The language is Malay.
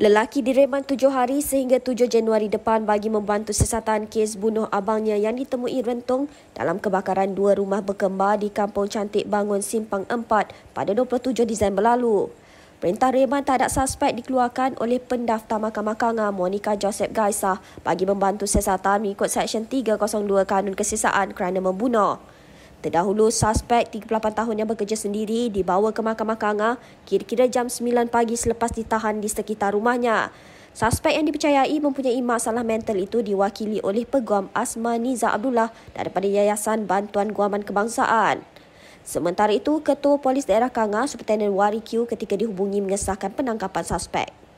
Lelaki direman tujuh hari sehingga tujuh Januari depan bagi membantu sesatan kes bunuh abangnya yang ditemui rentung dalam kebakaran dua rumah berkembar di Kampung Cantik Bangun Simpang 4 pada 27 Disember lalu. Perintah reman tak ada suspek dikeluarkan oleh pendaftar Mahkamah Kanga Monica Joseph Gaisah bagi membantu sesatan mengikut Seksyen 302 Kanun Kesisaan kerana membunuh. Terdahulu, suspek 38 tahun yang bekerja sendiri dibawa ke Mahkamah Kanga kira-kira jam 9 pagi selepas ditahan di sekitar rumahnya. Suspek yang dipercayai mempunyai masalah mental itu diwakili oleh Peguam Asma Niza Abdullah daripada Yayasan Bantuan Guaman Kebangsaan. Sementara itu, Ketua Polis Daerah Kanga, Superintendent Wari Q ketika dihubungi mengesahkan penangkapan suspek.